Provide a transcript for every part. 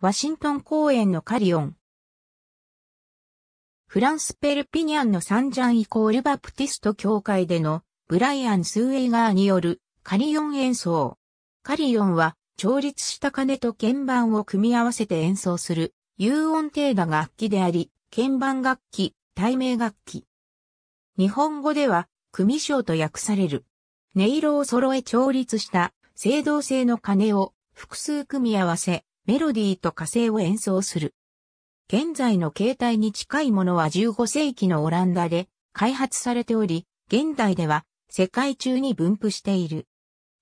ワシントン公園のカリオン。フランスペルピニャンのサンジャンイコールバプティスト教会でのブライアン・スウェイガーによるカリオン演奏。カリオンは調律した鐘と鍵盤を組み合わせて演奏する有音程度楽器であり、鍵盤楽器、対名楽器。日本語では組章と訳される。音色を揃え調律した青銅製の鐘を複数組み合わせ、メロディーと火星を演奏する。現在の形態に近いものは15世紀のオランダで開発されており、現代では世界中に分布している。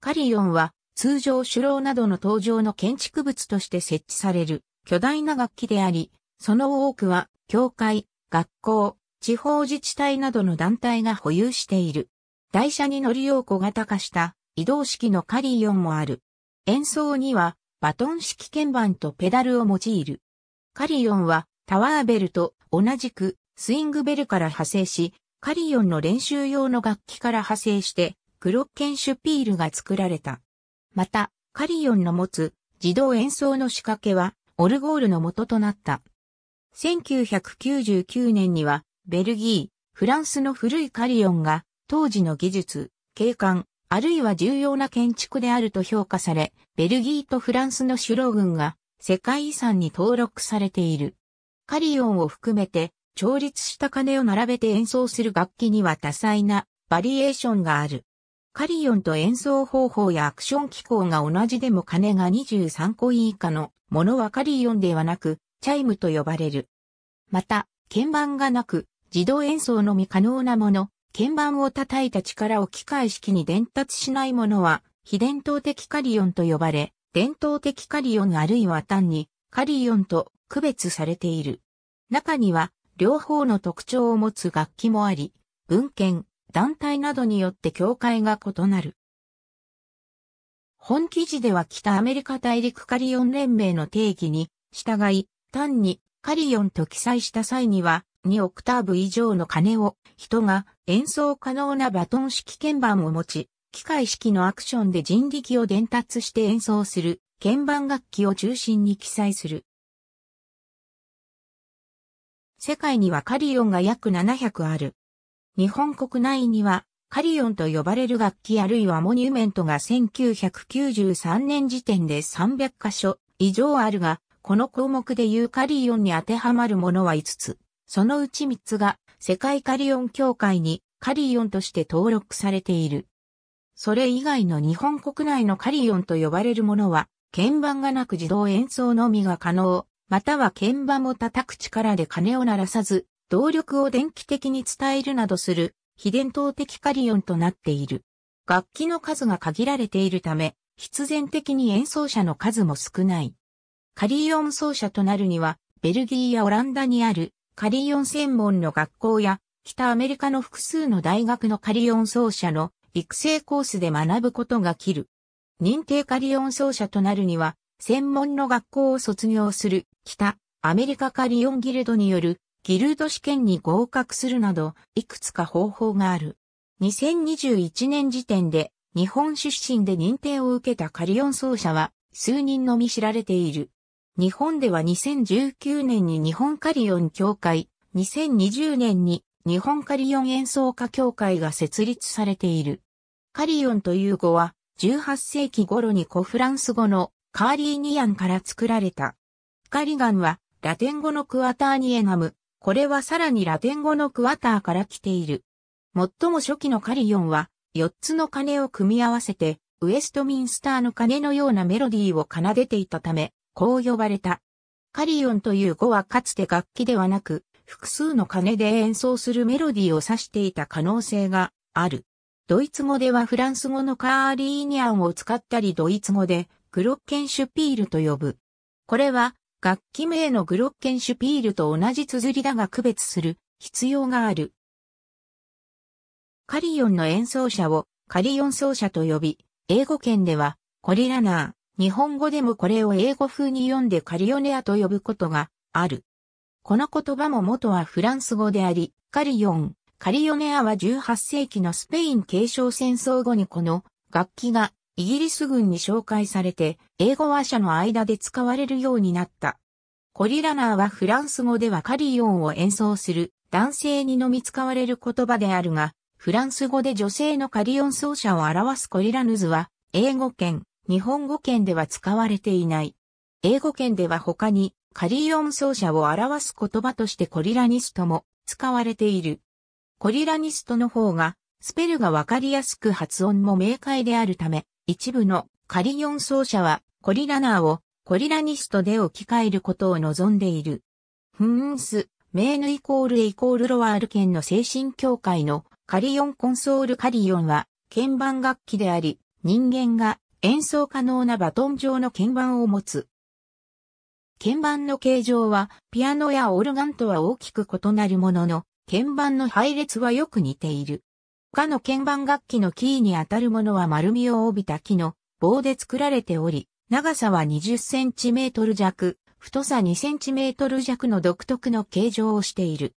カリオンは通常首脳などの登場の建築物として設置される巨大な楽器であり、その多くは教会、学校、地方自治体などの団体が保有している。台車に乗りよう小型化した移動式のカリオンもある。演奏にはバトン式鍵盤とペダルを用いる。カリオンはタワーベルと同じくスイングベルから派生し、カリオンの練習用の楽器から派生して、クロッケンシュピールが作られた。また、カリオンの持つ自動演奏の仕掛けは、オルゴールの元となった。1999年には、ベルギー、フランスの古いカリオンが、当時の技術、景観、あるいは重要な建築であると評価され、ベルギーとフランスの首脳群が世界遺産に登録されている。カリオンを含めて、調律した鐘を並べて演奏する楽器には多彩なバリエーションがある。カリオンと演奏方法やアクション機構が同じでも鐘が23個以下のものはカリオンではなく、チャイムと呼ばれる。また、鍵盤がなく、自動演奏のみ可能なもの、鍵盤を叩いた力を機械式に伝達しないものは、非伝統的カリオンと呼ばれ、伝統的カリオンあるいは単にカリオンと区別されている。中には、両方の特徴を持つ楽器もあり、文献、団体などによって境界が異なる。本記事では北アメリカ大陸カリオン連盟の定義に従い、単にカリオンと記載した際には2オクターブ以上の鐘を人が演奏可能なバトン式鍵盤を持ち、機械式のアクションで人力を伝達して演奏する鍵盤楽器を中心に記載する。世界にはカリオンが約700ある。日本国内にはカリオンと呼ばれる楽器あるいはモニュメントが1993年時点で300箇所以上あるが、この項目でいうカリオンに当てはまるものは5つ、そのうち3つが世界カリオン協会にカリオンとして登録されている。それ以外の日本国内のカリオンと呼ばれるものは、鍵盤がなく自動演奏のみが可能、または鍵盤を叩く力で鐘を鳴らさず、動力を電気的に伝えるなどする、非伝統的カリオンとなっている。楽器の数が限られているため、必然的に演奏者の数も少ない。カリオン奏者となるには、ベルギーやオランダにあるカリオン専門の学校や、北アメリカの複数の大学のカリオン奏者の育成コースで学ぶことが切る。認定カリオン奏者となるには、専門の学校を卒業する、北、アメリカカリオンギルドによる、ギルド試験に合格するなど、いくつか方法がある。2021年時点で、日本出身で認定を受けたカリオン奏者は、数人のみ知られている。日本では2019年に日本カリオン協会、2020年に日本カリオン演奏家協会が設立されている。カリオンという語は、18世紀頃に古フランス語のカーリーニアンから作られた。カリガンはラテン語のクアターニエナム、これはさらにラテン語のクワターから来ている。最も初期のカリオンは、4つの鐘を組み合わせて、ウエストミンスターの鐘のようなメロディーを奏でていたため、こう呼ばれた。カリオンという語はかつて楽器ではなく、複数の鐘で演奏するメロディーを指していた可能性がある。ドイツ語ではフランス語のカーリーニャンを使ったりドイツ語でグロッケンシュピールと呼ぶ。これは楽器名のグロッケンシュピールと同じ綴りだが区別する必要がある。カリオンの演奏者をカリオン奏者と呼び、英語圏ではコリラナー、日本語でもこれを英語風に読んでカリオネアと呼ぶことがある。この言葉も元はフランス語であり、カリオン、カリオネアは18世紀のスペイン継承戦争後にこの楽器がイギリス軍に紹介されて、英語話者の間で使われるようになった。コリラナーはフランス語ではカリオンを演奏する男性にのみ使われる言葉であるが、フランス語で女性のカリオン奏者を表すコリラヌズは、英語圏、日本語圏では使われていない。英語圏では他に、カリオン奏者を表す言葉としてコリラニストも使われている。コリラニストの方が、スペルがわかりやすく発音も明快であるため、一部のカリオン奏者は、コリラナーをコリラニストで置き換えることを望んでいる。フーンス、メーヌイコールイコールロワール県の精神協会のカリオンコンソールカリオンは鍵盤楽器であり、人間が演奏可能なバトン状の鍵盤を持つ。鍵盤の形状はピアノやオルガンとは大きく異なるものの、鍵盤の配列はよく似ている。他の鍵盤楽器のキーに当たるものは丸みを帯びた木の棒で作られており、長さは20センチメートル弱、太さ2センチメートル弱の独特の形状をしている。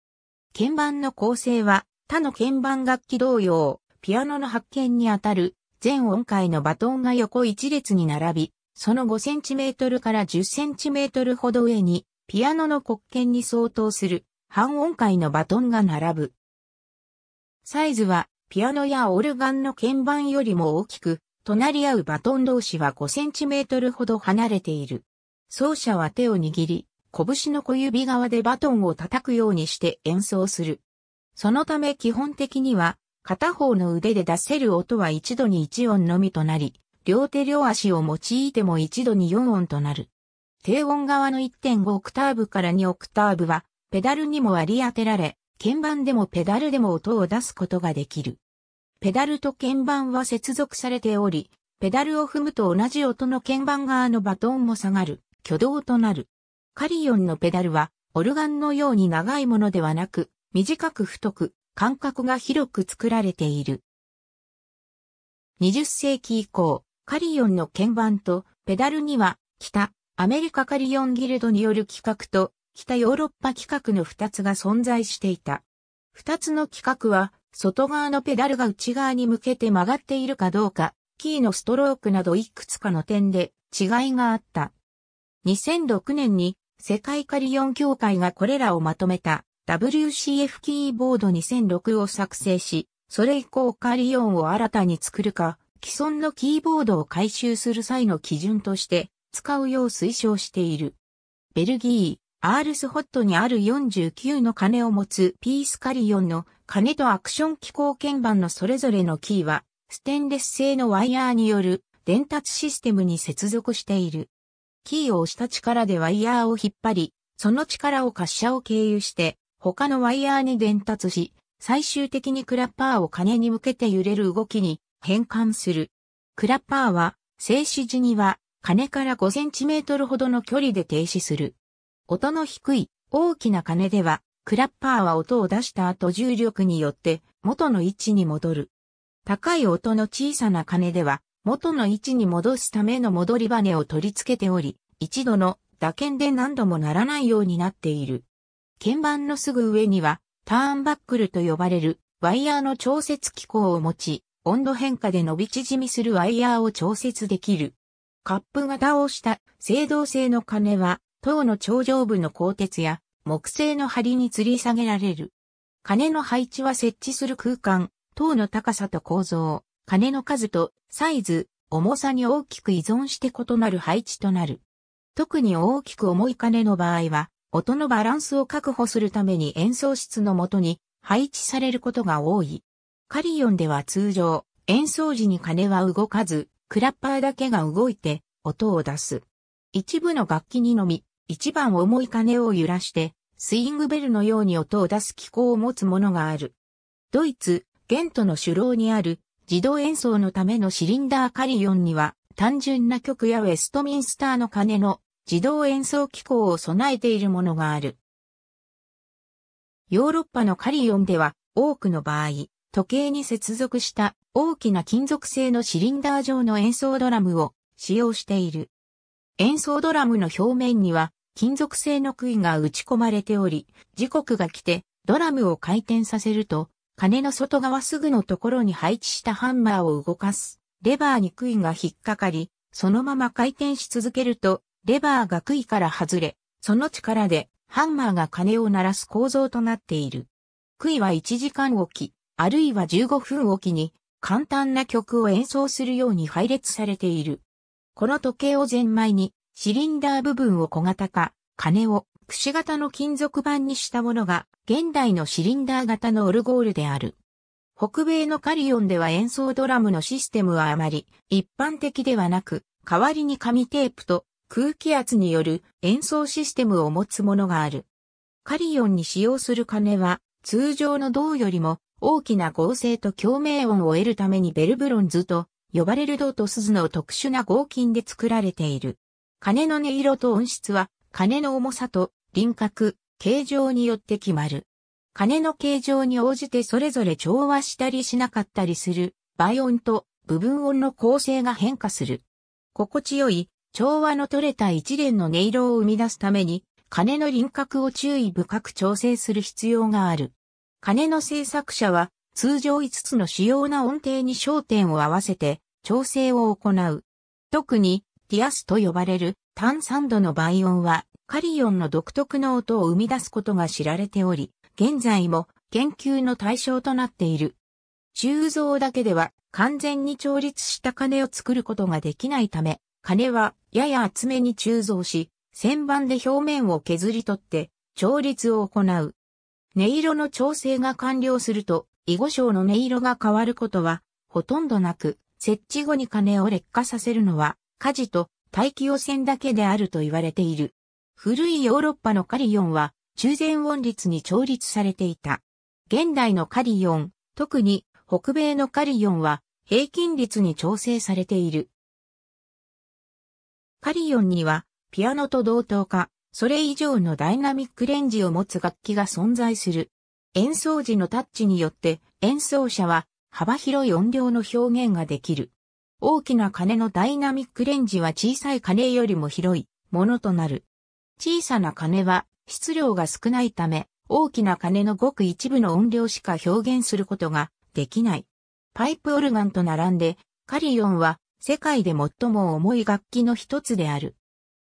鍵盤の構成は他の鍵盤楽器同様、ピアノの発見にあたる全音階のバトンが横一列に並び、その5センチメートルから10センチメートルほど上に、ピアノの黒鍵に相当する半音階のバトンが並ぶ。サイズは、ピアノやオルガンの鍵盤よりも大きく、隣り合うバトン同士は5センチメートルほど離れている。奏者は手を握り、拳の小指側でバトンを叩くようにして演奏する。そのため基本的には片方の腕で出せる音は一度に1音のみとなり、両手両足を用いても一度に4音となる。低音側の1.5オクターブから2オクターブは、ペダルにも割り当てられ、鍵盤でもペダルでも音を出すことができる。ペダルと鍵盤は接続されており、ペダルを踏むと同じ音の鍵盤側のバトンも下がる、挙動となる。カリオンのペダルは、オルガンのように長いものではなく、短く太く、間隔が広く作られている。20世紀以降、カリオンの鍵盤とペダルには、北、アメリカカリオンギルドによる規格と、北ヨーロッパ規格の2つが存在していた。2つの規格は、外側のペダルが内側に向けて曲がっているかどうか、キーのストロークなどいくつかの点で違いがあった。2006年に世界カリオン協会がこれらをまとめた WCF キーボード2006を作成し、それ以降カリオンを新たに作るか、既存のキーボードを回収する際の基準として使うよう推奨している。ベルギー、アールスホットにある49の鐘を持つピースカリオンの鐘とアクション機構鍵盤のそれぞれのキーは、ステンレス製のワイヤーによる伝達システムに接続している。キーを押した力でワイヤーを引っ張り、その力を滑車を経由して他のワイヤーに伝達し、最終的にクラッパーを金に向けて揺れる動きに変換する。クラッパーは静止時には金から5センチメートルほどの距離で停止する。音の低い大きな金ではクラッパーは音を出した後重力によって元の位置に戻る。高い音の小さな金では元の位置に戻すための戻りネを取り付けており、一度の打鍵で何度もならないようになっている。鍵盤のすぐ上には、ターンバックルと呼ばれるワイヤーの調節機構を持ち、温度変化で伸び縮みするワイヤーを調節できる。カップ型をした青銅製の鐘は、塔の頂上部の鋼鉄や木製の梁に吊り下げられる。鐘の配置は設置する空間、塔の高さと構造、鐘の数とサイズ、重さに大きく依存して異なる配置となる。特に大きく重い鐘の場合は、音のバランスを確保するために演奏室のもとに配置されることが多い。カリオンでは通常、演奏時に鐘は動かず、クラッパーだけが動いて音を出す。一部の楽器にのみ、一番重い鐘を揺らして、スイングベルのように音を出す機構を持つものがある。ドイツ、ゲントの首楼にある自動演奏のためのシリンダーカリオンには単純な曲やウェストミンスターの鐘の自動演奏機構を備えているものがある。ヨーロッパのカリオンでは多くの場合、時計に接続した大きな金属製のシリンダー状の演奏ドラムを使用している。演奏ドラムの表面には金属製の杭が打ち込まれており、時刻が来てドラムを回転させると、鐘の外側すぐのところに配置したハンマーを動かす。レバーに杭が引っかかり、そのまま回転し続けるとレバーが杭から外れ、その力でハンマーが鐘を鳴らす構造となっている。杭は1時間おき、あるいは15分おきに、簡単な曲を演奏するように配列されている。この時計を前枚に、シリンダー部分を小型化、鐘をくし型の金属板にしたものが、現代のシリンダー型のオルゴールである。北米のカリオンでは演奏ドラムのシステムはあまり一般的ではなく、代わりに紙テープと空気圧による演奏システムを持つものがある。カリオンに使用する鐘は、通常の銅よりも大きな合成と共鳴音を得るためにベルブロンズと呼ばれる銅と鈴の特殊な合金で作られている。鐘の音色と音質は、鐘の重さと輪郭、形状によって決まる。鐘の形状に応じてそれぞれ調和したりしなかったりする、倍音と部分音の構成が変化する。心地よい調和の取れた一連の音色を生み出すために、鐘の輪郭を注意深く調整する必要がある。鐘の制作者は、通常5つの主要な音程に焦点を合わせて、調整を行う。特に、ティアスと呼ばれる単酸度の倍音は、カリオンの独特の音を生み出すことが知られており、現在も研究の対象となっている。鋳造だけでは完全に調律した鐘を作ることができないため、鐘はやや厚めに鋳造し、旋盤で表面を削り取って、調律を行う。音色の調整が完了すると、囲碁章の音色が変わることは、ほとんどなく、設置後に鐘を劣化させるのは、火事と大気汚染だけであると言われている。古いヨーロッパのカリヨンは、中前音律に調律されていた。現代のカリヨン、特に北米のカリヨンは、平均率に調整されている。カリオンには、ピアノと同等か、それ以上のダイナミックレンジを持つ楽器が存在する。演奏時のタッチによって演奏者は幅広い音量の表現ができる。大きな鐘のダイナミックレンジは小さい鐘よりも広いものとなる。小さな鐘は質量が少ないため、大きな鐘のごく一部の音量しか表現することができない。パイプオルガンと並んで、カリオンは世界で最も重い楽器の一つである。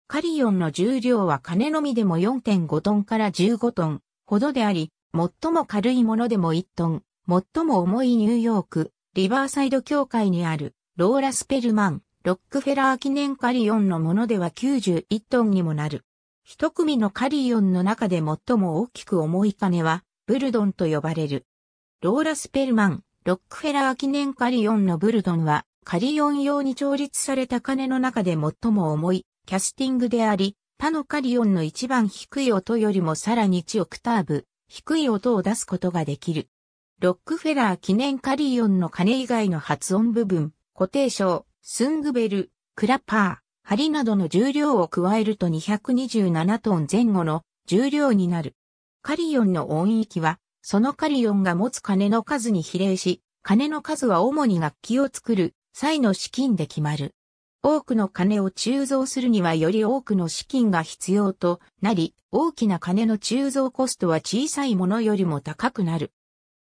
カリオンの重量は鐘のみでも4.5トンから15トンほどであり、最も軽いものでも1トン、最も重いニューヨーク、リバーサイド協会にある、ローラ・スペルマン、ロックフェラー記念カリオンのものでは91トンにもなる。一組のカリオンの中で最も大きく重い鐘は、ブルドンと呼ばれる。ローラ・スペルマン、ロックフェラー記念カリオンのブルドンは、カリオン用に調律された鐘の中で最も重いキャスティングであり、他のカリオンの一番低い音よりもさらに1オクターブ低い音を出すことができる。ロックフェラー記念カリオンの鐘以外の発音部分、固定章、スングベル、クラパー、針などの重量を加えると227トン前後の重量になる。カリオンの音域は、そのカリオンが持つ鐘の数に比例し、鐘の数は主に楽器を作る際の資金で決まる。多くの金を鋳造するにはより多くの資金が必要となり、大きな金の鋳造コストは小さいものよりも高くなる。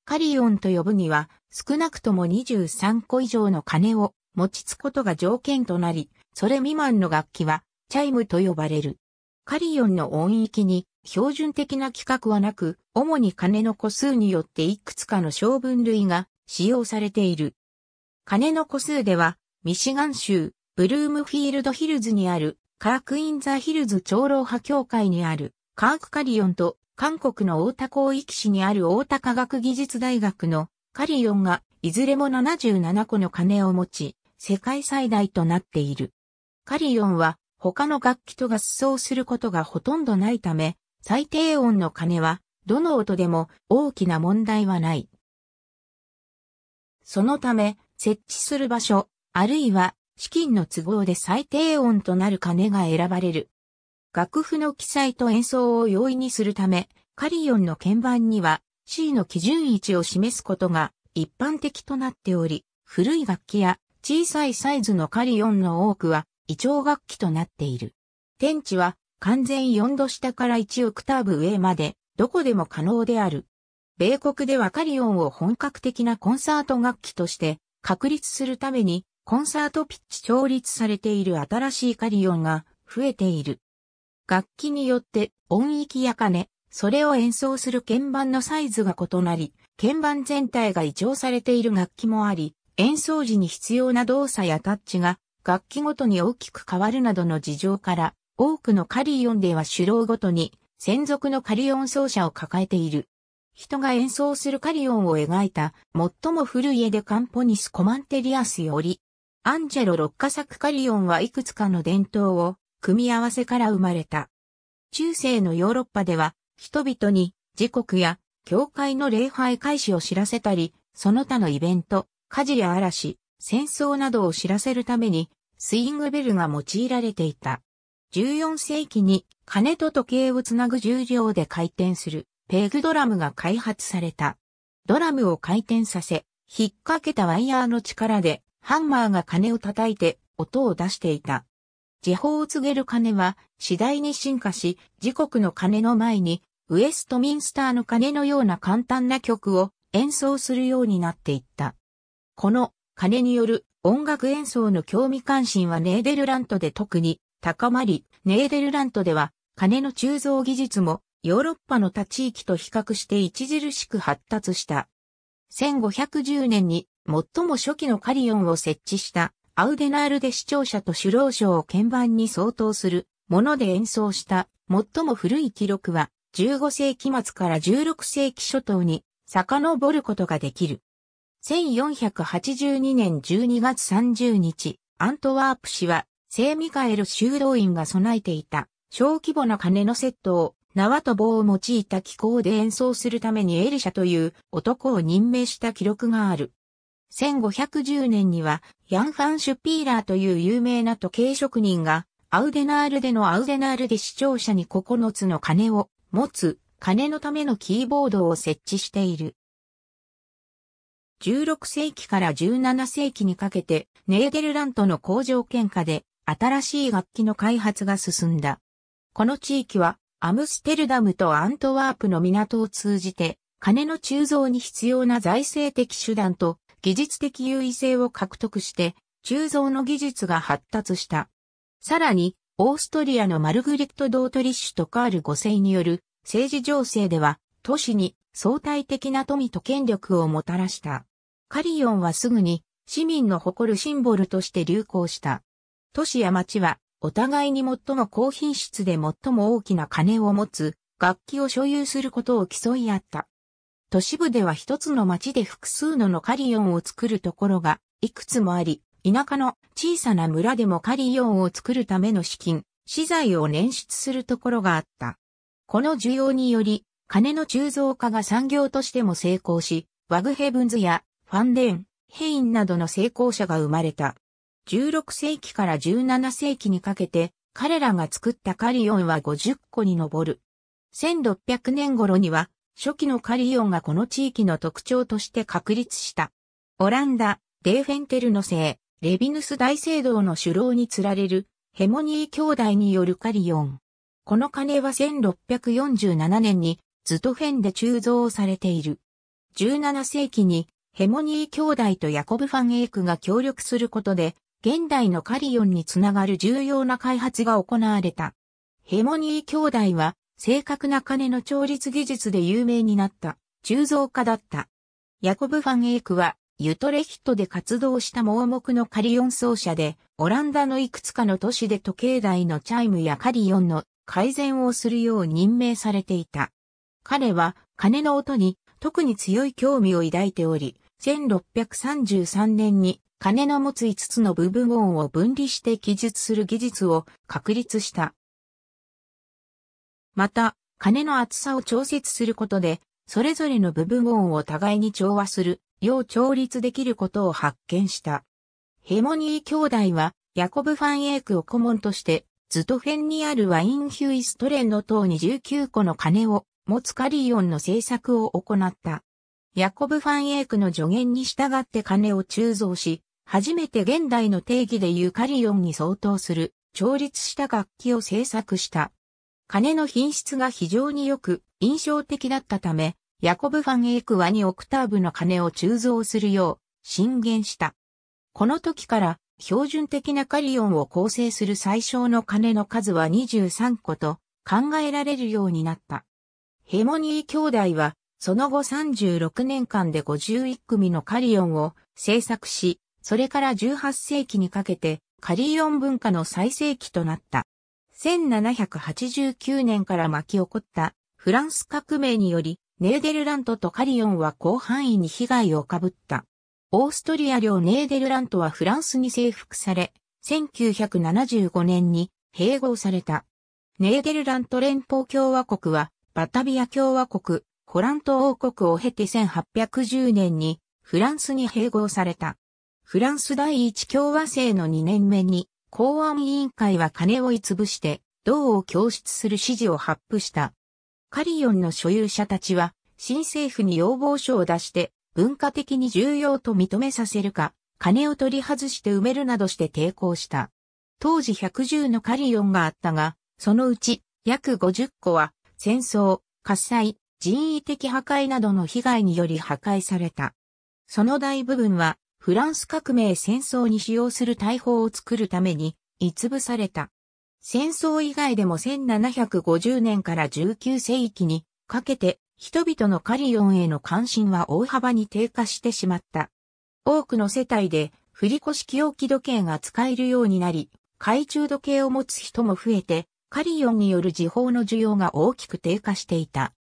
カリオンと呼ぶには、少なくとも23個以上の金を持ちつことが条件となり、それ未満の楽器は、チャイムと呼ばれる。カリオンの音域に標準的な規格はなく、主に金の個数によっていくつかの小分類が使用されている。金の個数では、ミシガン州、ブルームフィールドヒルズにある、カークインザヒルズ長老派協会にある、カークカリオンと、韓国の大田広域市にある大田科学技術大学のカリオンが、いずれも77個の金を持ち、世界最大となっている。カリオンは、他の楽器と合奏することがほとんどないため、最低音の金は、どの音でも大きな問題はない。そのため、設置する場所、あるいは資金の都合で最低音となる鐘が選ばれる。楽譜の記載と演奏を容易にするため、カリオンの鍵盤には C の基準位置を示すことが一般的となっており、古い楽器や小さいサイズのカリオンの多くは異調楽器となっている。天地は完全4度下から1オクターブ上までどこでも可能である。米国ではカリオンを本格的なコンサート楽器として確立するために、コンサートピッチ調律されている新しいカリオンが増えている。楽器によって音域や金、それを演奏する鍵盤のサイズが異なり、鍵盤全体が異常されている楽器もあり、演奏時に必要な動作やタッチが楽器ごとに大きく変わるなどの事情から、多くのカリオンでは手脳ごとに専属のカリオン奏者を抱えている。人が演奏するカリオンを描いた最も古い絵でカンポニス・コマンテリアスより、アンジェロ六花作カリオンはいくつかの伝統を組み合わせから生まれた。中世のヨーロッパでは人々に時刻や教会の礼拝開始を知らせたり、その他のイベント、火事や嵐、戦争などを知らせるためにスイングベルが用いられていた。14世紀に金と時計をつなぐ重量で回転するペグドラムが開発された。ドラムを回転させ、引っ掛けたワイヤーの力で、ハンマーが鐘を叩いて音を出していた。時報を告げる鐘は次第に進化し、時刻の鐘の前にウエストミンスターの鐘のような簡単な曲を演奏するようになっていった。この鐘による音楽演奏の興味関心はネーデルラントで特に高まり、ネーデルラントでは鐘の鋳造技術もヨーロッパの他地域と比較して著しく発達した。1510年に最も初期のカリオンを設置したアウデナールで視聴者と首脳賞を鍵盤に相当するもので演奏した最も古い記録は15世紀末から16世紀初頭に遡ることができる。1482年12月30日、アントワープ氏は聖ミカエル修道院が備えていた小規模な鐘のセットを縄と棒を用いた機構で演奏するためにエリシャという男を任命した記録がある。1510年には、ヤン・ファン・シュピーラーという有名な時計職人が、アウデナールでのアウデナールで視聴者に9つの鐘を持つ、鐘のためのキーボードを設置している。16世紀から17世紀にかけて、ネーデルラントの工場喧嘩で、新しい楽器の開発が進んだ。この地域は、アムステルダムとアントワープの港を通じて、金の鋳造に必要な財政的手段と技術的優位性を獲得して、鋳造の技術が発達した。さらに、オーストリアのマルグレット・ドートリッシュとカール5世による政治情勢では、都市に相対的な富と権力をもたらした。カリオンはすぐに市民の誇るシンボルとして流行した。都市や町はお互いに最も高品質で最も大きな金を持つ楽器を所有することを競い合った。都市部では一つの町で複数ののカリオンを作るところがいくつもあり、田舎の小さな村でもカリオンを作るための資金、資材を捻出するところがあった。この需要により、金の鋳造化が産業としても成功し、ワグヘブンズやファンデン、ヘインなどの成功者が生まれた。16世紀から17世紀にかけて彼らが作ったカリオンは50個に上る。1600年頃には初期のカリオンがこの地域の特徴として確立した。オランダ、デーフェンテルの聖、レビヌス大聖堂の首楼につられるヘモニー兄弟によるカリオン。この鐘は1647年にズトフェンで鋳造されている。17世紀にヘモニー兄弟とヤコブ・ファン・エイクが協力することで現代のカリオンにつながる重要な開発が行われた。ヘモニー兄弟は、正確な鐘の調律技術で有名になった、鋳造家だった。ヤコブ・ファン・エイクは、ユトレヒットで活動した盲目のカリオン奏者で、オランダのいくつかの都市で時計台のチャイムやカリオンの改善をするよう任命されていた。彼は、鐘の音に特に強い興味を抱いており、1633年に金の持つ5つの部分音を分離して記述する技術を確立した。また、金の厚さを調節することで、それぞれの部分音を互いに調和する、よう調律できることを発見した。ヘモニー兄弟は、ヤコブ・ファンエークを顧問として、ズトフェンにあるワインヒュイストレンの塔に19個の金を持つカリオンの製作を行った。ヤコブ・ファンエークの助言に従って金を鋳造し、初めて現代の定義でいうカリオンに相当する、調律した楽器を制作した。鐘の品質が非常によく、印象的だったため、ヤコブ・ファン・エイクワにオクターブの鐘を鋳造するよう、進言した。この時から、標準的なカリオンを構成する最小の鐘の数は23個と考えられるようになった。ヘモニー兄弟は、その後36年間で51組のカリオンを制作し、それから18世紀にかけてカリオン文化の最盛期となった。1789年から巻き起こったフランス革命によりネーデルラントとカリオンは広範囲に被害を被った。オーストリア領ネーデルラントはフランスに征服され、1975年に併合された。ネーデルラント連邦共和国はバタビア共和国、ホラント王国を経て1810年にフランスに併合された。フランス第一共和制の2年目に、公安委員会は金を潰して、銅を供出する指示を発布した。カリオンの所有者たちは、新政府に要望書を出して、文化的に重要と認めさせるか、金を取り外して埋めるなどして抵抗した。当時110のカリオンがあったが、そのうち約50個は戦争、火災、人為的破壊などの被害により破壊された。その大部分はフランス革命戦争に使用する大砲を作るために、いつぶされた。戦争以外でも1750年から19世紀にかけて人々のカリオンへの関心は大幅に低下してしまった。多くの世帯で振り越し置き時計が使えるようになり、懐中時計を持つ人も増えて、カリオンによる時報の需要が大きく低下していた。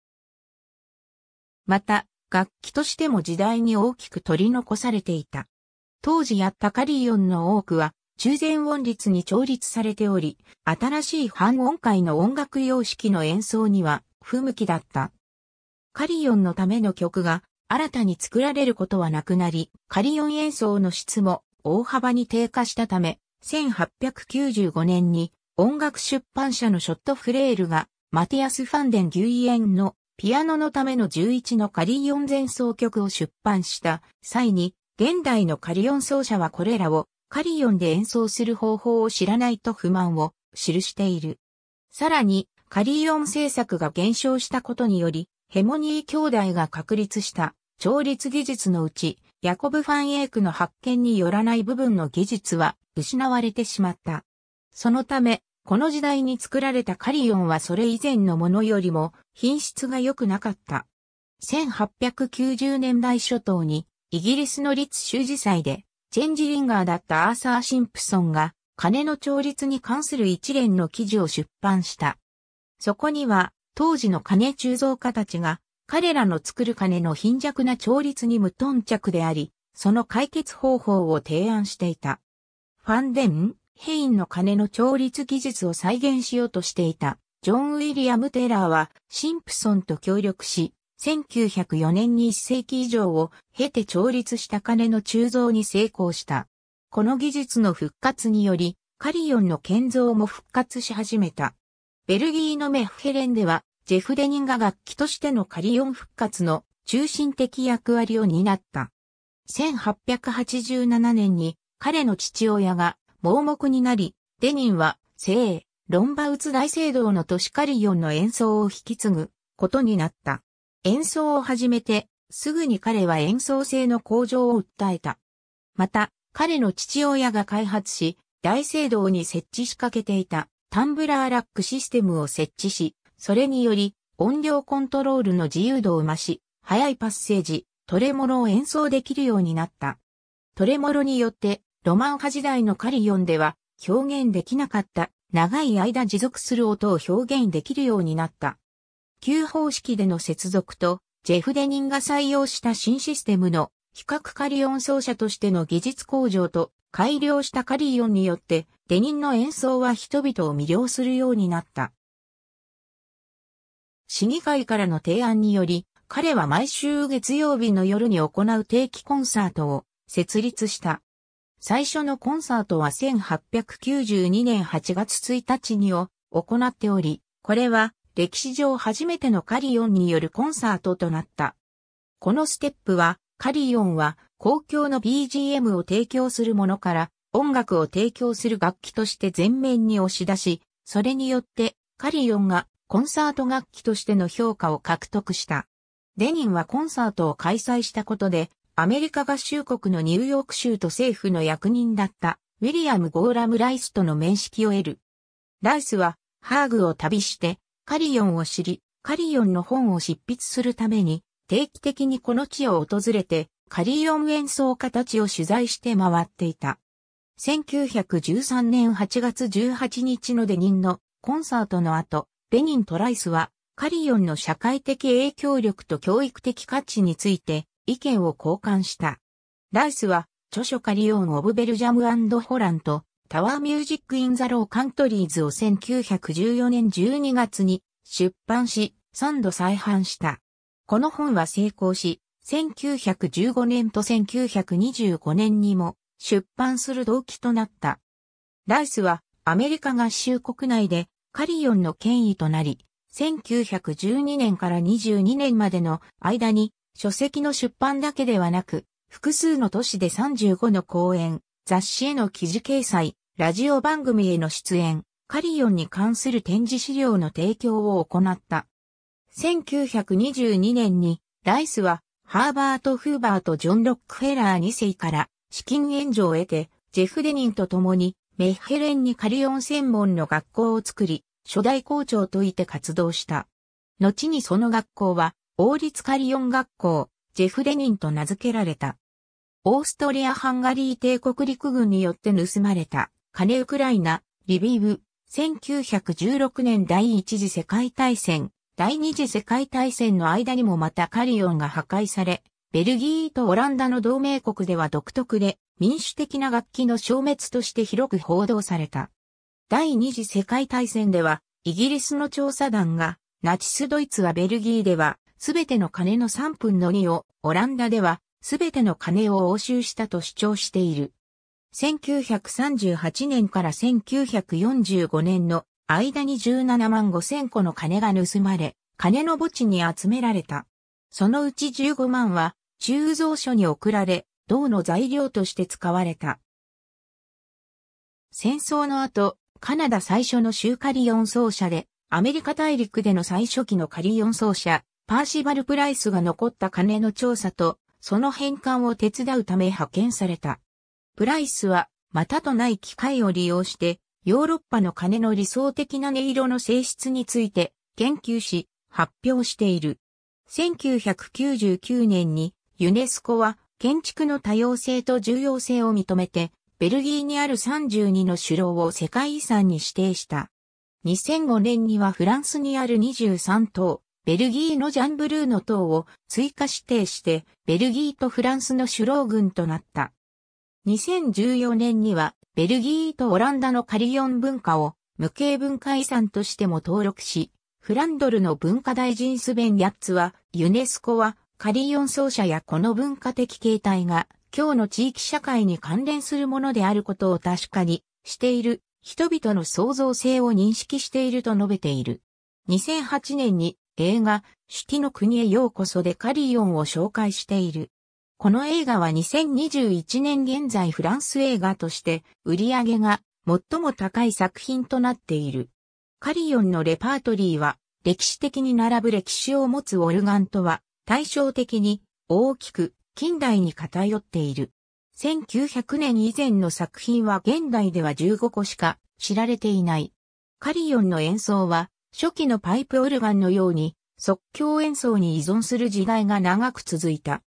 また、楽器としても時代に大きく取り残されていた。当時やったカリヨオンの多くは、中前音律に調律されており、新しい半音階の音楽様式の演奏には不向きだった。カリオンのための曲が新たに作られることはなくなり、カリオン演奏の質も大幅に低下したため、1895年に音楽出版社のショットフレールがマティアス・ファンデン・ギュイエンのピアノのための11のカリオン前奏曲を出版した際に現代のカリオン奏者はこれらをカリオンで演奏する方法を知らないと不満を記している。さらに、カリオン制作が減少したことにより、ヘモニー兄弟が確立した調律技術のうち、ヤコブ・ファンエークの発見によらない部分の技術は失われてしまった。そのため、この時代に作られたカリオンはそれ以前のものよりも品質が良くなかった。1890年代初頭にイギリスの立州事祭で、チェンジリンガーだったアーサー・シンプソンが、金の調律に関する一連の記事を出版した。そこには、当時の金鋳造家たちが、彼らの作る金の貧弱な調律に無頓着であり、その解決方法を提案していた。ファンデン、ヘインの金の調律技術を再現しようとしていた、ジョン・ウィリアム・テラーは、シンプソンと協力し、1904年に1世紀以上を経て調律した金の鋳造に成功した。この技術の復活により、カリオンの建造も復活し始めた。ベルギーのメフヘレンでは、ジェフ・デニンが楽器としてのカリオン復活の中心的役割を担った。1887年に彼の父親が盲目になり、デニンは聖ロンバウツ大聖堂の都市カリオンの演奏を引き継ぐことになった。演奏を始めて、すぐに彼は演奏性の向上を訴えた。また、彼の父親が開発し、大聖堂に設置しかけていたタンブラーラックシステムを設置し、それにより音量コントロールの自由度を増し、速いパッセージ、トレモロを演奏できるようになった。トレモロによって、ロマン派時代のカリヨンでは表現できなかった長い間持続する音を表現できるようになった。旧方式での接続と、ジェフ・デニンが採用した新システムの比較カリオン奏者としての技術向上と改良したカリオンによってデニンの演奏は人々を魅了するようになった。市議会からの提案により彼は毎週月曜日の夜に行う定期コンサートを設立した。最初のコンサートは1892年8月1日にを行っており、これは歴史上初めてのカリオンによるコンサートとなった。このステップは、カリオンは公共の BGM を提供するものから音楽を提供する楽器として全面に押し出し、それによってカリオンがコンサート楽器としての評価を獲得した。デニンはコンサートを開催したことで、アメリカ合衆国のニューヨーク州と政府の役人だったウィリアム・ゴーラム・ライスとの面識を得る。ライスはハーグを旅してカリオンを知り、カリオンの本を執筆するために、定期的にこの地を訪れて、カリオン演奏家たちを取材して回っていた。1913年8月18日のデニンのコンサートの後、デニン・トライスは、カリオンの社会的影響力と教育的価値について意見を交換した。ライスは、著書カリオン・オブ・ベルジャムホランとタワーミュージック・イン・ザ・ロー・カントリーズを1914年12月に出版し、3度再版した。この本は成功し、1915年と1925年にも出版する動機となった。ライスはアメリカ合衆国内でカリオンの権威となり、1912年から22年までの間に書籍の出版だけではなく、複数の都市で35の公演、雑誌への記事掲載、ラジオ番組への出演、カリオンに関する展示資料の提供を行った。1922年に、ライスは、ハーバート・フーバーとジョン・ロックフェラー2世から資金援助を得て、ジェフ・デニンと共にメッヘレンにカリオン専門の学校を作り、初代校長といて活動した。後にその学校は、王立カリオン学校、ジェフ・デニンと名付けられた。オーストリア・ハンガリー帝国陸軍によって盗まれた、金ウクライナ、リビウ、1916年第一次世界大戦、第二次世界大戦の間にもまたカリオンが破壊され、ベルギーとオランダの同盟国では独特で民主的な楽器の消滅として広く報道された。第二次世界大戦では、イギリスの調査団が、ナチスドイツはベルギーでは、すべての鐘の3分の2を、オランダでは、すべての金を押収したと主張している。1938年から1945年の間に17万5千個の金が盗まれ、金の墓地に集められた。そのうち15万は、鋳造所に送られ、銅の材料として使われた。戦争の後、カナダ最初の州カリオン奏者で、アメリカ大陸での最初期のカリオン奏者、パーシバル・プライスが残った金の調査とその返還を手伝うため派遣された。プライスは、またとない機会を利用して、ヨーロッパの金の理想的な音色の性質について研究し、発表している。1999年にユネスコは建築の多様性と重要性を認めて、ベルギーにある32の首楼を世界遺産に指定した。2005年にはフランスにある23棟、ベルギーのジャンブルーの塔を追加指定して、ベルギーとフランスの首脳軍となった。2014年には、ベルギーとオランダのカリオン文化を無形文化遺産としても登録し、フランドルの文化大臣スベン・ヤッツは、ユネスコはカリオン奏者やこの文化的形態が、今日の地域社会に関連するものであることを確かにしている人々の創造性を認識していると述べている。2008年に映画、シティの国へようこそでカリオンを紹介している。この映画は2021年現在フランス映画として売り上げが最も高い作品となっている。カリオンのレパートリーは歴史的に並ぶ歴史を持つオルガンとは対照的に大きく近代に偏っている。1900年以前の作品は現代では15個しか知られていない。カリオンの演奏は初期のパイプオルガンのように即興演奏に依存する時代が長く続いた。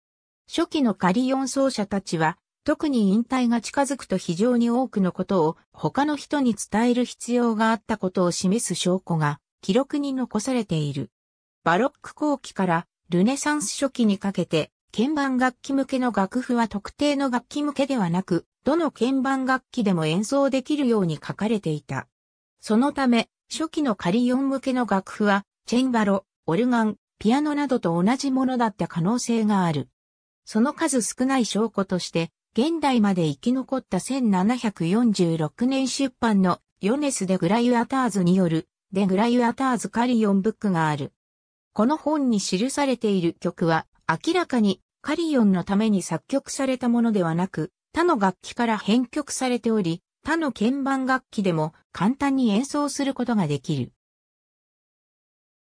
初期の仮四奏者たちは、特に引退が近づくと非常に多くのことを他の人に伝える必要があったことを示す証拠が記録に残されている。バロック後期からルネサンス初期にかけて鍵盤楽器向けの楽譜は特定の楽器向けではなく、どの鍵盤楽器でも演奏できるように書かれていた。そのため、初期のカリオン向けの楽譜は、チェンバロ、オルガン、ピアノなどと同じものだった可能性がある。その数少ない証拠として、現代まで生き残った1746年出版のヨネス・デ・グライアターズによるデ・グライアターズ・カリオンブックがある。この本に記されている曲は明らかにカリオンのために作曲されたものではなく他の楽器から編曲されており、他の鍵盤楽器でも簡単に演奏することができる。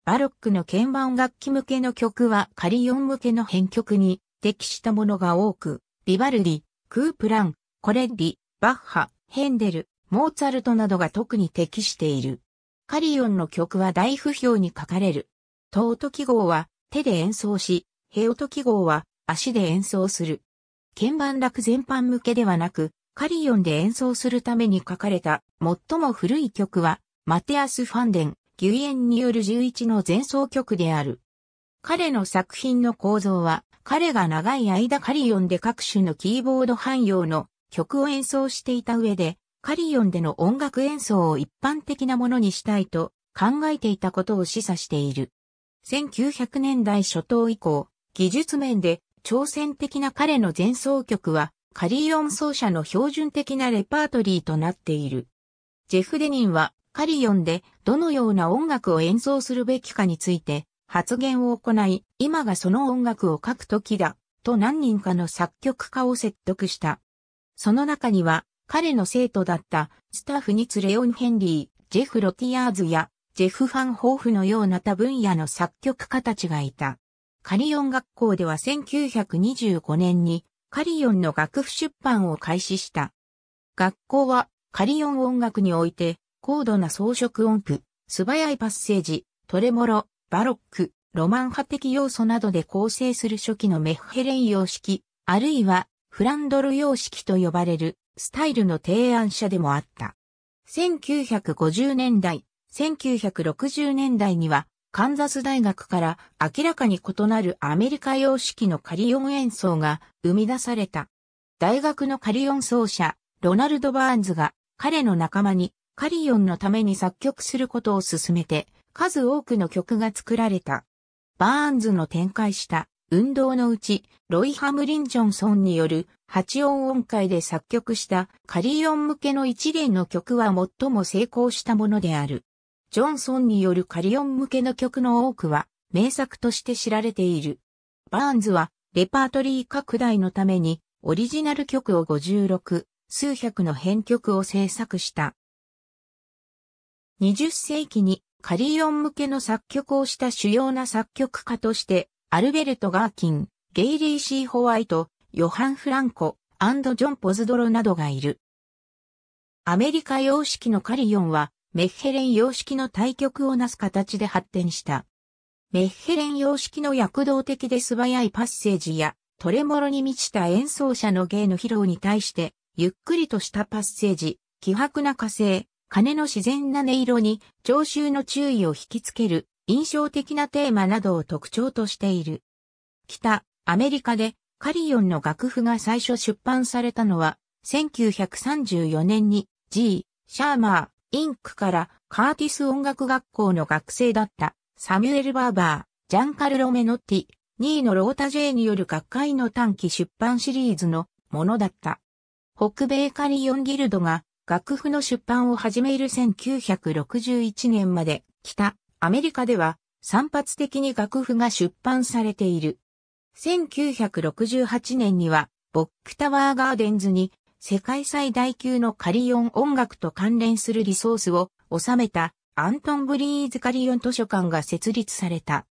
バロックの鍵盤楽器向けの曲は仮音向けの編曲に適したものが多く、ビバルディ、クープラン、コレッディ、バッハ、ヘンデル、モーツァルトなどが特に適している。カリオンの曲は大不評に書かれる。トート記号は手で演奏し、ヘオト記号は足で演奏する。鍵盤楽全般向けではなく、カリオンで演奏するために書かれた最も古い曲は、マテアス・ファンデン、ギュイエンによる11の前奏曲である。彼の作品の構造は、彼が長い間カリオンで各種のキーボード汎用の曲を演奏していた上で、カリオンでの音楽演奏を一般的なものにしたいと考えていたことを示唆している。1900年代初頭以降、技術面で挑戦的な彼の前奏曲はカリオン奏者の標準的なレパートリーとなっている。ジェフ・デニンはカリオンでどのような音楽を演奏するべきかについて発言を行い、今がその音楽を書く時だ、と何人かの作曲家を説得した。その中には、彼の生徒だったスタッフニツ・レオン・ヘンリー、ジェフ・ロティアーズやジェフ・ファン・ホーフのような他分野の作曲家たちがいた。カリオン学校では1925年にカリオンの楽譜出版を開始した。学校はカリオン音楽において高度な装飾音符、素早いパッセージ、トレモロ、バロック、ロマン派的要素などで構成する初期のメッヘレン様式、あるいはフランドル様式と呼ばれるスタイルの提案者でもあった。1950年代、1960年代にはカンザス大学から明らかに異なるアメリカ様式のカリオン演奏が生み出された。大学のカリオン奏者、ロナルド・バーンズが彼の仲間にカリオンのために作曲することを進めて、数多くの曲が作られた。バーンズの展開した運動のうち、ロイ・ハムリン・ジョンソンによる八音音階で作曲したカリオン向けの一連の曲は最も成功したものである。ジョンソンによるカリオン向けの曲の多くは名作として知られている。バーンズはレパートリー拡大のためにオリジナル曲を56、数百の編曲を制作した。20世紀にカリオン向けの作曲をした主要な作曲家として、アルベルト・ガーキン、ゲイリー・シー・ホワイト、ヨハン・フランコ、アンド・ジョン・ポズドロなどがいる。アメリカ様式のカリオンは、メッヘレン様式の対極をなす形で発展した。メッヘレン様式の躍動的で素早いパッセージや、トレモロに満ちた演奏者の芸の披露に対して、ゆっくりとしたパッセージ、気迫な火星、鐘の自然な音色に聴衆の注意を引きつける印象的なテーマなどを特徴としている。北、アメリカでカリオンの楽譜が最初出版されたのは1934年に G. シャーマー、インクからカーティス音楽学校の学生だったサミュエル・バーバー、ジャンカルロ・メノッティ、2位のロータ J による学会の短期出版シリーズのものだった。北米カリオンギルドが楽譜の出版を始める1961年まで北アメリカでは散発的に楽譜が出版されている。1968年にはボックタワーガーデンズに世界最大級のカリオン音楽と関連するリソースを収めたアントン・ブリーズカリオン図書館が設立された。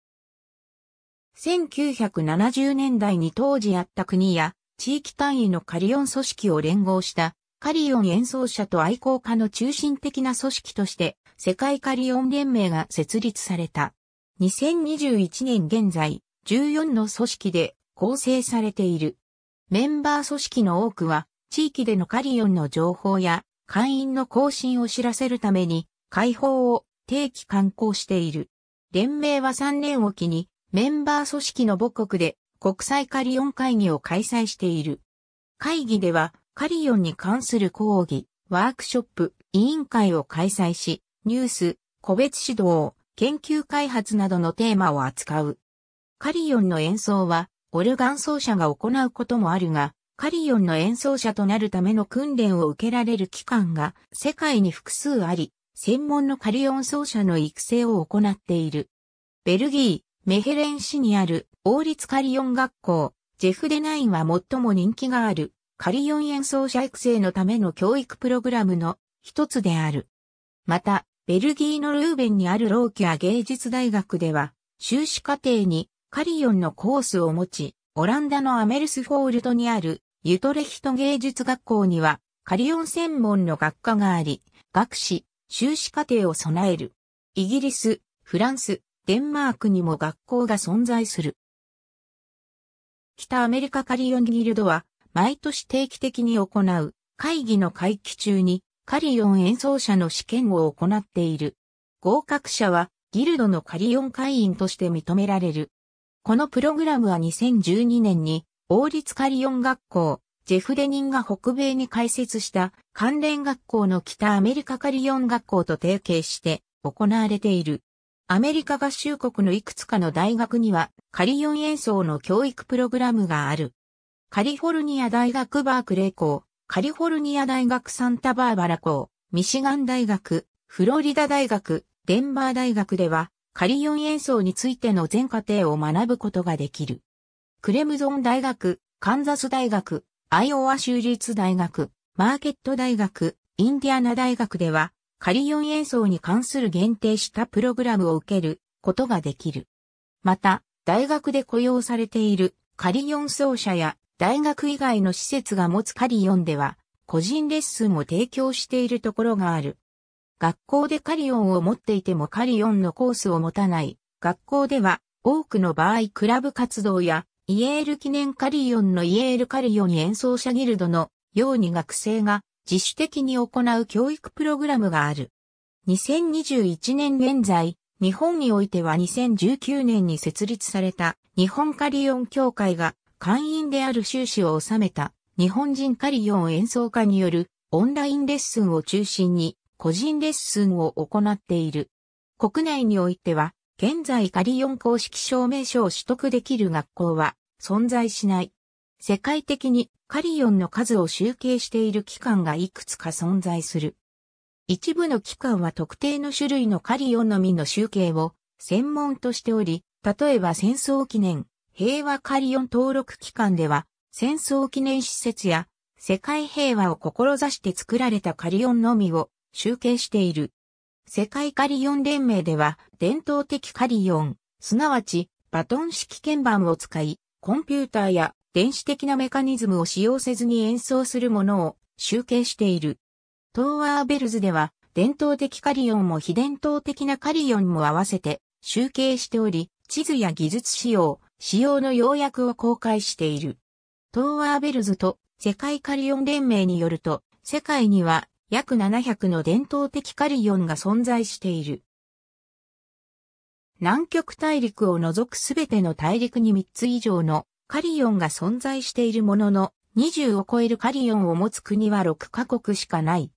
1970年代に当時あった国や地域単位のカリオン組織を連合したカリオン演奏者と愛好家の中心的な組織として世界カリオン連盟が設立された。2021年現在14の組織で構成されている。メンバー組織の多くは地域でのカリオンの情報や会員の更新を知らせるために開放を定期刊行している。連盟は3年おきにメンバー組織の母国で国際カリオン会議を開催している。会議ではカリオンに関する講義、ワークショップ、委員会を開催し、ニュース、個別指導、研究開発などのテーマを扱う。カリオンの演奏はオルガン奏者が行うこともあるが、カリオンの演奏者となるための訓練を受けられる機関が世界に複数あり、専門のカリオン奏者の育成を行っている。ベルギー、メヘレン市にある王立カリオン学校、ジェフデナインは最も人気があるカリオン演奏者育成のための教育プログラムの一つである。また、ベルギーのルーベンにあるローキュア芸術大学では、修士課程にカリオンのコースを持ち、オランダのアメルスフォールトにあるユトレヒト芸術学校には、カリオン専門の学科があり、学士、修士課程を備える。イギリス、フランス、デンマークにも学校が存在する。北アメリカカリオンギルドは、毎年定期的に行う会議の会期中にカリオン演奏者の試験を行っている。合格者はギルドのカリオン会員として認められる。このプログラムは2012年に王立カリオン学校、ジェフ・デニンが北米に開設した関連学校の北アメリカカリオン学校と提携して行われている。アメリカ合衆国のいくつかの大学にはカリオン演奏の教育プログラムがある。カリフォルニア大学バークレー校、カリフォルニア大学サンタバーバラ校、ミシガン大学、フロリダ大学、デンバー大学ではカリオン演奏についての全過程を学ぶことができる。クレムゾン大学、カンザス大学、アイオワ州立大学、マーケット大学、インディアナ大学では、カリオン演奏に関する限定したプログラムを受けることができる。また、大学で雇用されているカリオン奏者や大学以外の施設が持つカリオンでは、個人レッスンを提供しているところがある。学校でカリオンを持っていてもカリオンのコースを持たない。学校では多くの場合クラブ活動やイエール記念カリオンのイエールカリオン演奏者ギルドのように学生が自主的に行う教育プログラムがある。2021年現在、日本においては2019年に設立された日本カリオン協会が会員である収支を収めた日本人カリオン演奏家によるオンラインレッスンを中心に個人レッスンを行っている。国内においては現在カリオン公式証明書を取得できる学校は存在しない。世界的にカリオンの数を集計している機関がいくつか存在する。一部の機関は特定の種類のカリオンのみの集計を専門としており、例えば戦争記念、平和カリオン登録機関では、戦争記念施設や世界平和を志して作られたカリオンのみを集計している。世界カリオン連盟では、伝統的カリオン、すなわち、バトン式鍵盤を使い、コンピューターや電子的なメカニズムを使用せずに演奏するものを集計している。トーアーベルズでは、伝統的カリオンも非伝統的なカリオンも合わせて集計しており、地図や技術使用、使用の要約を公開している。トーアーベルズと世界カリオン連盟によると、世界には約700の伝統的カリオンが存在している。南極大陸を除くすべての大陸に3つ以上のカリオンが存在しているものの、20を超えるカリオンを持つ国は6カ国しかない。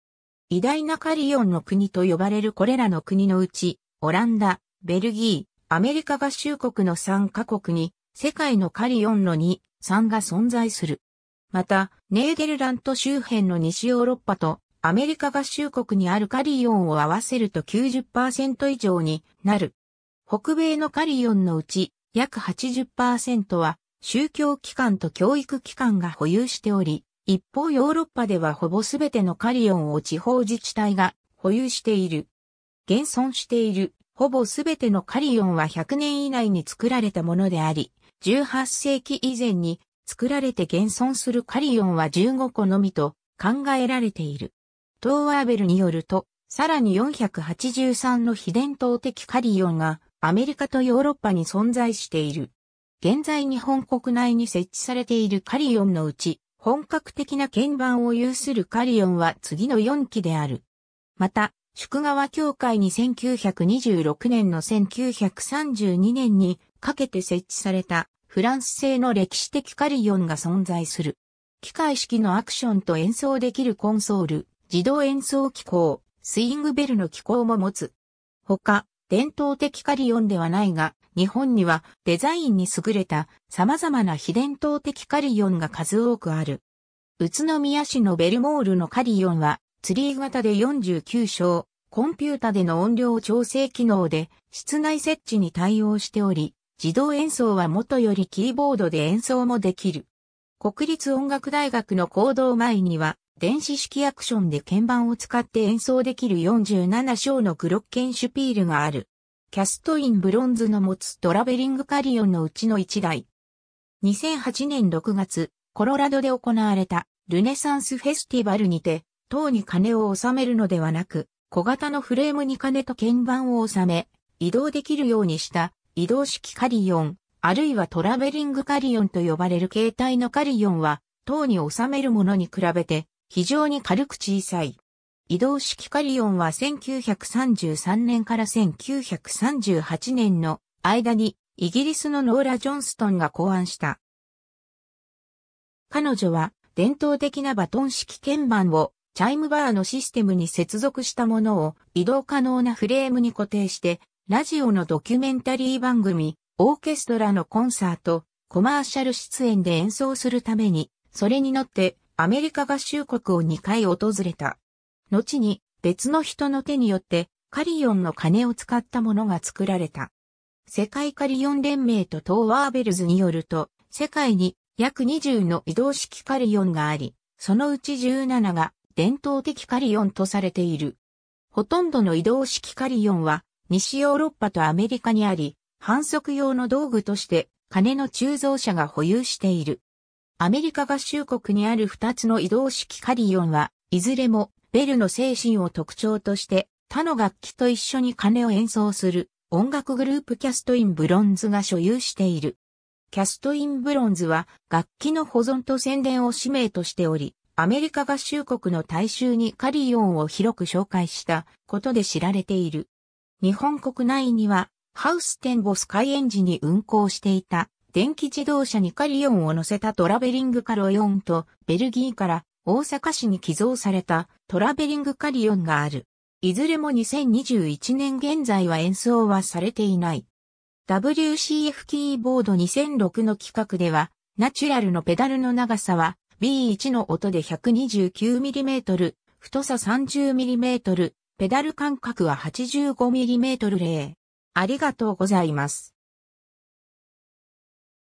偉大なカリオンの国と呼ばれるこれらの国のうち、オランダ、ベルギー、アメリカ合衆国の3カ国に、世界のカリオンの2、3が存在する。また、ネーデルラント周辺の西ヨーロッパとアメリカ合衆国にあるカリオンを合わせると90%以上になる。北米のカリオンのうち約80%は宗教機関と教育機関が保有しており、一方ヨーロッパではほぼ全てのカリオンを地方自治体が保有している。現存しているほぼ全てのカリオンは100年以内に作られたものであり、18世紀以前に作られて現存するカリオンは15個のみと考えられている。トーアーベルによると、さらに483の非伝統的カリオンがアメリカとヨーロッパに存在している。現在日本国内に設置されているカリオンのうち、本格的な鍵盤を有するカリオンは次の4機である。また、宿川協会に1926年の1932年にかけて設置されたフランス製の歴史的カリオンが存在する。機械式のアクションと演奏できるコンソール、自動演奏機構、スイングベルの機構も持つ。他、伝統的カリオンではないが、日本にはデザインに優れた様々な非伝統的カリオンが数多くある。宇都宮市のベルモールのカリオンは、ツリー型で49章、コンピュータでの音量調整機能で、室内設置に対応しており、自動演奏は元よりキーボードで演奏もできる。国立音楽大学の行動前には、電子式アクションで鍵盤を使って演奏できる47章のグロッケンシュピールがある。キャストインブロンズの持つトラベリングカリオンのうちの1台。2008年6月、コロラドで行われたルネサンスフェスティバルにて、塔に鐘を収めるのではなく、小型のフレームに鐘と鍵盤を収め、移動できるようにした移動式カリオン、あるいはトラベリングカリオンと呼ばれる形態のカリオンは、塔に収めるものに比べて非常に軽く小さい。移動式カリオンは1933年から1938年の間にイギリスのノーラ・ジョンストンが考案した。彼女は伝統的なバトン式鍵盤をチャイムバーのシステムに接続したものを移動可能なフレームに固定して、ラジオのドキュメンタリー番組、オーケストラのコンサート、コマーシャル出演で演奏するために、それに乗ってアメリカ合衆国を2回訪れた。後に別の人の手によってカリオンの鐘を使ったものが作られた。世界カリオン連盟とトーワーベルズによると、世界に約20の移動式カリオンがあり、そのうち17が伝統的カリオンとされている。ほとんどの移動式カリオンは西ヨーロッパとアメリカにあり、反則用の道具として金の鋳造者が保有している。アメリカ合衆国にある二つの移動式カリオンは、いずれもベルの精神を特徴として他の楽器と一緒に鐘を演奏する音楽グループキャストインブロンズが所有している。キャストインブロンズは楽器の保存と宣伝を使命としており、アメリカ合衆国の大衆にカリオンを広く紹介したことで知られている。日本国内にはハウステンボス開園時に運行していた電気自動車にカリオンを乗せたトラベリングカロヨンと、ベルギーから大阪市に寄贈されたトラベリングカリオンがある。いずれも2021年現在は演奏はされていない。WCF キーボード2006の規格では、ナチュラルのペダルの長さは B1 の音で 129mm、太さ 30mm、ペダル間隔は 85mm 例。ありがとうございます。